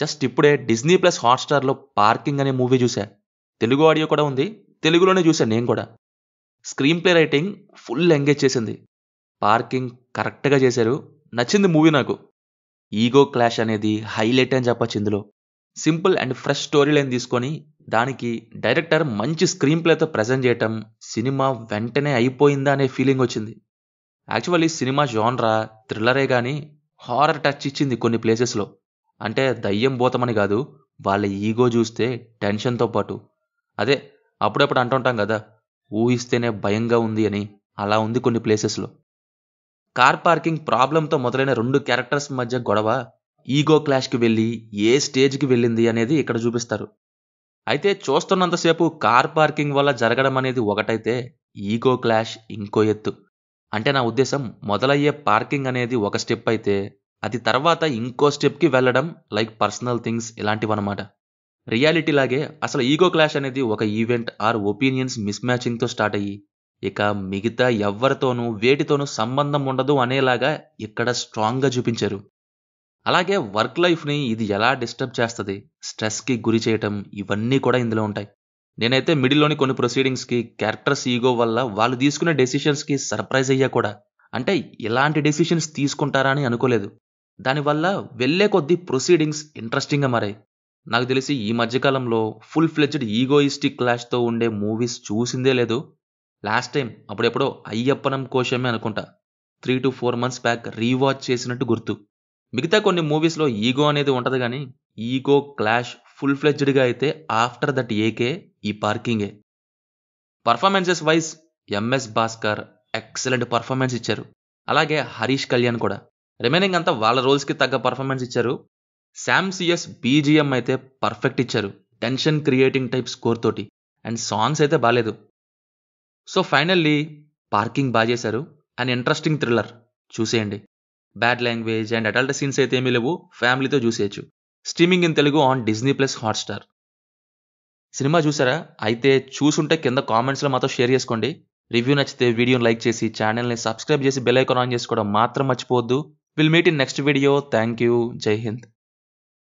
Just ఇప్పుడే Disney plus హాట్స్టార్లో Parking అనే మూవీ చూసా తెలుగు ఆడియో కూడా ఉంది తెలుగులోనే చూసా నేను కూడా screen play writing full engage చేసింది పార్కింగ్ కరెక్ట్గా చేశారు నచ్చింది మూవీ నాకు ఈగో క్లాష్ అనేది హైలైట్ అని చెప్పచ్చు ఇందులో simple and fresh story line తీసుకొని దానికి డైరెక్టర్ మంచి స్క్రీన్ ప్లేతో ప్రజెంట్ చేయటం సినిమా వెంటనే అయిపోయిందా అనే ఫీలింగ్ వచ్చింది యాక్చువల్లీ సినిమా జాన్రా థ్రిల్లరే కానీ హారర్ టచ్ ఇచ్చింది కొన్ని ప్లేసెస్లో అంటే దయ్యం పోతమని కాదు వాళ్ళ ఈగో చూస్తే టెన్షన్తో పాటు అదే అప్పుడప్పుడు అంటుంటాం కదా ఊహిస్తేనే భయంగా ఉంది అని అలా ఉంది కొన్ని ప్లేసెస్లో కార్ పార్కింగ్ ప్రాబ్లంతో మొదలైన రెండు క్యారెక్టర్స్ మధ్య గొడవ ఈగో క్లాష్కి వెళ్ళి ఏ స్టేజ్కి వెళ్ళింది అనేది ఇక్కడ చూపిస్తారు అయితే చూస్తున్నంతసేపు కార్ పార్కింగ్ వల్ల జరగడం అనేది ఒకటైతే ఈగో క్లాష్ ఇంకో ఎత్తు అంటే నా ఉద్దేశం మొదలయ్యే పార్కింగ్ అనేది ఒక స్టెప్ అయితే అది తర్వాత ఇంకో స్టెప్కి వెళ్ళడం లైక్ పర్సనల్ థింగ్స్ ఇలాంటివన్నమాట రియాలిటీ లాగే అసలు ఈగో క్లాష్ అనేది ఒక ఈవెంట్ ఆర్ ఒపీనియన్స్ మిస్ మ్యాచింగ్తో స్టార్ట్ అయ్యి ఇక మిగతా ఎవరితోనూ వేటితోనూ సంబంధం ఉండదు అనేలాగా ఇక్కడ స్ట్రాంగ్గా చూపించారు అలాగే వర్క్ లైఫ్ని ఇది ఎలా డిస్టర్బ్ చేస్తుంది స్ట్రెస్కి గురి చేయటం ఇవన్నీ కూడా ఇందులో ఉంటాయి నేనైతే మిడిల్లోని కొన్ని ప్రొసీడింగ్స్కి క్యారెక్టర్స్ ఈగో వల్ల వాళ్ళు తీసుకునే డెసిషన్స్కి సర్ప్రైజ్ అయ్యా కూడా అంటే ఇలాంటి డెసిషన్స్ తీసుకుంటారా అని అనుకోలేదు దానివల్ల వెళ్ళే కొద్దీ ప్రొసీడింగ్స్ ఇంట్రెస్టింగ్గా మారాయి నాకు తెలిసి ఈ మధ్యకాలంలో ఫుల్ ఫ్లెజ్డ్ ఈగోయిస్టిక్ క్లాష్తో ఉండే మూవీస్ చూసిందే లేదు లాస్ట్ టైం అప్పుడెప్పుడో అయ్యప్పనం కోశమే అనుకుంటా three to four months back rewatch చేసినట్టు గుర్తు మిగతా కొన్ని మూవీస్లో ఈగో అనేది ఉంటుంది కానీ ఈగో క్లాష్ ఫుల్ ఫ్లెజ్డ్గా అయితే ఆఫ్టర్ దట్ ఏకే ఈ పార్కింగే performances wise MS Bhaskar excellent performance ఇచ్చారు అలాగే హరీష్ కళ్యాణ్ కూడా రిమైనింగ్ అంతా వాళ్ళ రోల్స్కి తగ్గ పర్ఫార్మెన్స్ ఇచ్చారు శామ్ సిఎస్ బీజిఎం అయితే పర్ఫెక్ట్ ఇచ్చారు టెన్షన్ క్రియేటింగ్ టైప్ స్కోర్ తోటి అండ్ సాంగ్స్ అయితే బాగాలేదు సో ఫైనల్లీ పార్కింగ్ బాగా చేశారు అండ్ ఇంట్రెస్టింగ్ థ్రిల్లర్ చూసేయండి bad language and adult scenes అయితే ఏమీ లేవు ఫ్యామిలీతో చూసేయచ్చు streaming in Telugu on Disney plus Hotstar సినిమా చూసారా అయితే చూసుంటే కింద కామెంట్స్లో మాతో షేర్ చేసుకోండి రివ్యూ నచ్చితే వీడియోని లైక్ చేసి ఛానల్ని సబ్స్క్రైబ్ చేసి బెల్ ఐకాన్ ఆన్ చేసుకోవడం మాత్రం మర్చిపోవద్దు We'll meet in next video. Thank you. Jai Hind.